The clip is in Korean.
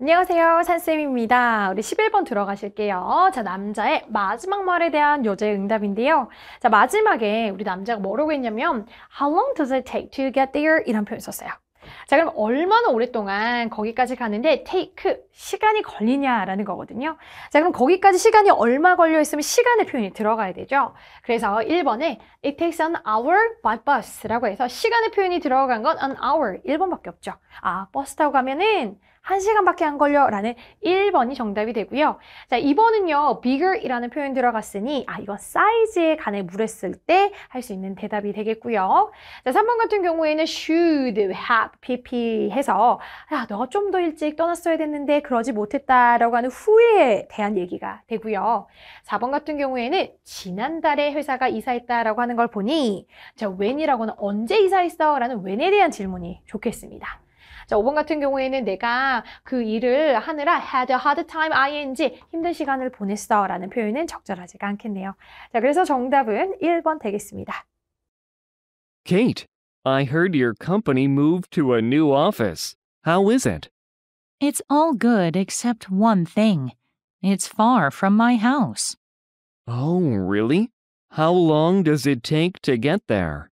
안녕하세요. 산쌤입니다. 우리 11번 들어가실게요. 자, 남자의 마지막 말에 대한 여자의 응답인데요. 자, 마지막에 우리 남자가 뭐라고 했냐면 How long does it take to get there? 이런 표현 썼어요. 자, 그럼 얼마나 오랫동안 거기까지 가는데 테이크 시간이 걸리냐라는 거거든요. 자, 그럼 거기까지 시간이 얼마 걸려 있으면 시간의 표현이 들어가야 되죠. 그래서 1번에 it takes an hour by bus라고 해서 시간의 표현이 들어간 건 an hour 1번밖에 없죠. 아, 버스 타고 가면은 1시간밖에 안 걸려 라는 1번이 정답이 되고요. 자, 2번은요. bigger 이라는 표현 들어갔으니 아, 이건 사이즈에 관해 물었을 때 할 수 있는 대답이 되겠고요. 자, 3번 같은 경우에는 should have PP 해서야 너가 좀 더 일찍 떠났어야 됐는데 그러지 못했다라고 하는 후회에 대한 얘기가 되고요. 4번 같은 경우에는 지난달에 회사가 이사했다라고 하는 걸 보니 자 when이라고는 언제 이사했어? 라는 when에 대한 질문이 좋겠습니다. 자, 5번 같은 경우에는 내가 그 일을 하느라 had a hard time ing 힘든 시간을 보냈어 라는 표현은 적절하지가 않겠네요. 자, 그래서 정답은 1번 되겠습니다. Kate I heard your company moved to a new office. How is it? It's all good except one thing. It's far from my house. Oh, really? How long does it take to get there?